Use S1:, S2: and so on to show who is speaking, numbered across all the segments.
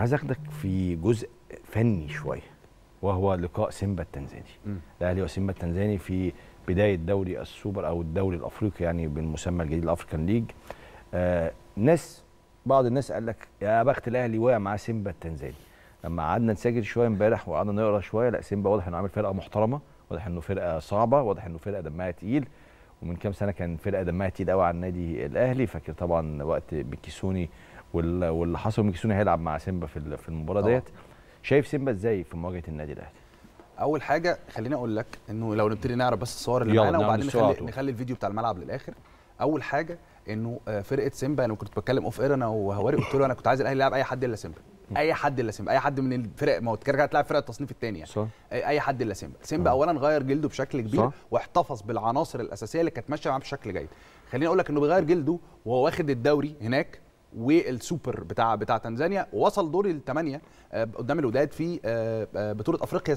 S1: عايز اخدك في جزء فني شويه وهو لقاء سيمبا التنزاني الاهلي وسيمبا التنزاني في بدايه دوري السوبر او الدوري الافريقي يعني بالمسمى الجديد الافريكان ليج آه ناس بعض الناس قال لك يا بخت الاهلي وقع مع سيمبا التنزاني لما قعدنا نسجل شويه امبارح وقعدنا نقرا شويه لا سيمبا واضح انه عامل فرقه محترمه واضح انه فرقه صعبه واضح انه فرقه دمها تقيل ومن كام سنه كان فرقه دمها تقيل قوي على النادي الاهلي فاكر طبعا وقت بكيسوني واللي حصل سوني هيلعب مع سيمبا في في المباراه ديت شايف سيمبا ازاي في مواجهه النادي الاهلي اول حاجه خليني اقول لك انه لو نبتدي نعرف بس الصور اللي معانا وبعدين نخلي, نخلي الفيديو بتاع الملعب للاخر اول حاجه انه آه، فرقه سيمبا انا كنت بتكلم اوف ايرنا وهواري قلت له انا كنت عايز الاهلي يلعب اي حد الا سيمبا اي حد الا سيمبا اي حد من الفرق ما هو كده تلعب فرق التصنيف الثاني يعني صح. اي حد الا سيمبا سيمبا اولا غير جلده بشكل كبير صح. واحتفظ بالعناصر الاساسيه اللي كانت ماشيه معاه بشكل جيد خليني اقول لك انه بيغير جلده وهو واخد الدوري هناك والسوبر بتاع بتاع تنزانيا وصل دور الثمانيه آه، قدام الوداد في آه، آه، بطوله افريقيا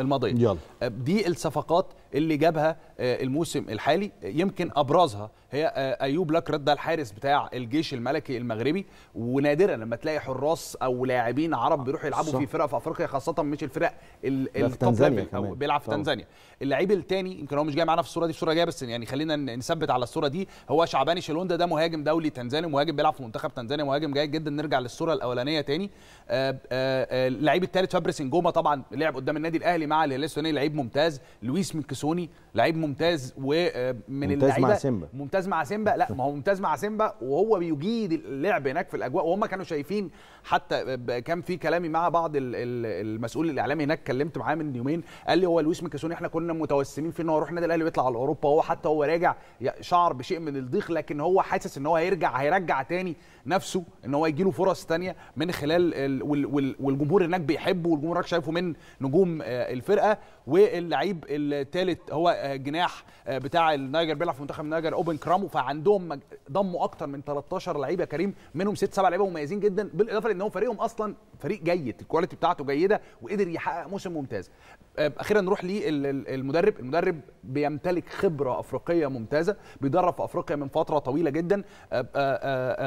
S1: الماضيه يلا. دي الصفقات اللي جابها الموسم الحالي يمكن ابرزها هي ايوب لاكرت ده الحارس بتاع الجيش الملكي المغربي ونادرا لما تلاقي حراس او لاعبين عرب بيروحوا يلعبوا صح. في فرق في افريقيا خاصه مش الفرق التوب ليفل بيلعب في تنزانيا اللعيب الثاني يمكن هو مش جاي معانا في الصوره دي الصوره جايه بس يعني خلينا نثبت على الصوره دي هو شعباني شلوندا ده مهاجم دولي تنزاني مهاجم بيلعب في منتخب منتخب تنزانيا مهاجم جيد جدا نرجع للصوره الاولانيه تاني آه، آه، آه، اللعيب الثالث فابريس انجوما طبعا لعب قدام النادي الاهلي مع الهلال السوداني لعيب ممتاز لويس منكسوني لعيب ممتاز ومن ممتاز مع سيمبا ممتاز مع سيمبا لا ما هو ممتاز مع سيمبا وهو بيجيد اللعب هناك في الاجواء وهم كانوا شايفين حتى كان في كلامي مع بعض المسؤول الاعلامي هناك كلمت معاه من يومين قال لي هو لويس ميكاسوني احنا كنا متوسمين فيه ان هو يروح النادي الاهلي ويطلع على اوروبا وهو حتى هو راجع شعر بشيء من الضيق لكن هو حاسس ان هو هيرجع هيرجع تاني نفسه ان هو يجي له فرص ثانيه من خلال ال... وال... وال... والجمهور هناك بيحبه والجمهور هناك شايفه من نجوم آه، الفرقه واللعيب الثالث هو آه، جناح آه، بتاع النايجر بيلعب في منتخب النايجر اوبن كرامو فعندهم ضموا اكتر من 13 لعيبه كريم منهم ست سبع لعيبه مميزين جدا بالاضافه لان هو فريقهم اصلا فريق جيد الكواليتي بتاعته جيده وقدر يحقق موسم ممتاز اخيرا نروح للمدرب المدرب بيمتلك خبره افريقيه ممتازه بيدرب في افريقيا من فتره طويله جدا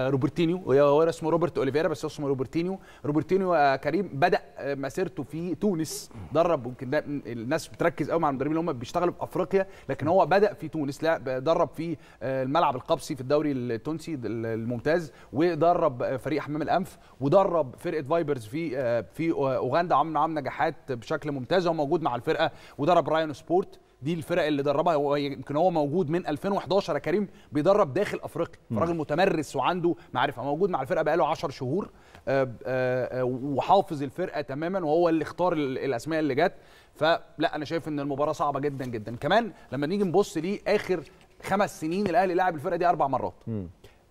S1: روبرت روبرتينيو هو اسمه روبرت اوليفيرا بس هو اسمه روبرتينيو روبرتينيو يا كريم بدا مسيرته في تونس درب يمكن ده الناس بتركز قوي مع المدربين اللي هم بيشتغلوا في افريقيا لكن هو بدا في تونس لا درب في آه، الملعب القبسي في الدوري التونسي الممتاز ودرب فريق حمام الانف ودرب فرقه فايبرز في آه، في اوغندا عمل عام نجاحات بشكل ممتاز وموجود موجود مع الفرقه ودرب رايان سبورت دي الفرق اللي دربها يمكن هو موجود من 2011 يا كريم بيدرب داخل افريقيا راجل متمرس وعنده معرفه موجود مع الفرقه بقاله 10 شهور آه، آه، آه، وحافظ الفرقه تماما وهو اللي اختار الاسماء اللي جت فلا انا شايف ان المباراه صعبه جدا جدا كمان لما نيجي نبص ليه اخر خمس سنين الاهلي لعب الفرقه دي اربع مرات م.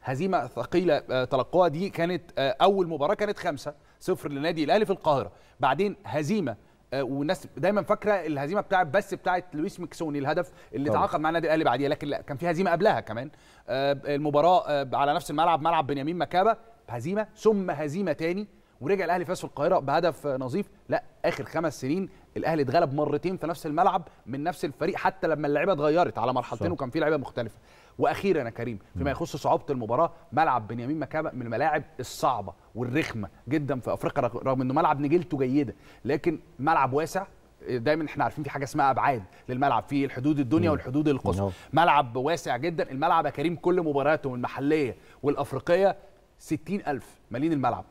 S1: هزيمه ثقيله تلقاها دي كانت اول مباراه كانت خمسة صفر لنادي الاهلي في القاهره بعدين هزيمه آه، وناس دايما فاكره الهزيمه بتاعت بس بتاعت لويس مكسوني الهدف اللي تعاقد تعاقب مع النادي الاهلي بعديها لكن لا كان في هزيمه قبلها كمان آه، المباراه آه، على نفس الملعب ملعب بنيامين مكابه هزيمه ثم هزيمه تاني ورجع الاهلي فاز في القاهره بهدف نظيف لا اخر خمس سنين الاهلي اتغلب مرتين في نفس الملعب من نفس الفريق حتى لما اللعيبه اتغيرت على مرحلتين صح. وكان في لعيبه مختلفه واخيرا يا كريم فيما يخص صعوبه المباراه ملعب بنيامين مكابا من الملاعب الصعبه والرخمه جدا في افريقيا رغم انه ملعب نجيلته جيده لكن ملعب واسع دايما احنا عارفين في حاجه اسمها ابعاد للملعب في الحدود الدنيا مم. والحدود القصوى ملعب واسع جدا الملعب يا كريم كل مبارياته المحليه والافريقيه 60000 مالين الملعب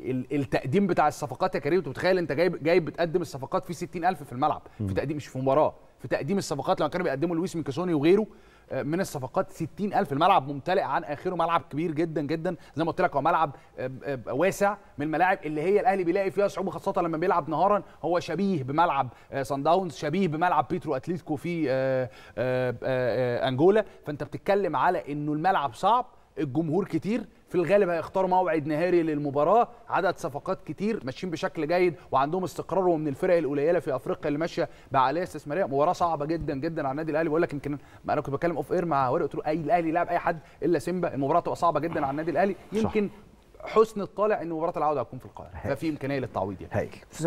S1: التقديم بتاع الصفقات يا كريم انت متخيل انت جايب جايب بتقدم الصفقات في 60000 في الملعب في تقديم مش في مباراه في تقديم الصفقات لما كانوا بيقدموا لويس ميكاسوني وغيره آه، من الصفقات 60000 الملعب ممتلئ عن اخره ملعب كبير جدا جدا زي ما قلت لك هو ملعب آه، آه، واسع من الملاعب اللي هي الاهلي بيلاقي فيها صعوبه خاصه لما بيلعب نهارا هو شبيه بملعب سان داونز شبيه بملعب بيترو اتليتيكو في انجولا فانت بتتكلم على انه الملعب صعب الجمهور كتير في الغالب هيختاروا موعد نهاري للمباراه عدد صفقات كتير ماشيين بشكل جيد وعندهم استقرار ومن الفرق القليله في افريقيا اللي ماشيه بعاليه استثماريه مباراه صعبه جدا جدا على النادي الاهلي بقول لك يمكن انا كنت بتكلم اوف اير مع ورقه قلت له اي الاهلي لعب اي حد الا سيمبا المباراه تبقى صعبه جدا على النادي الاهلي يمكن صح. حسن الطالع ان مباراه العوده هتكون في القاهره ففي امكانيه للتعويض يعني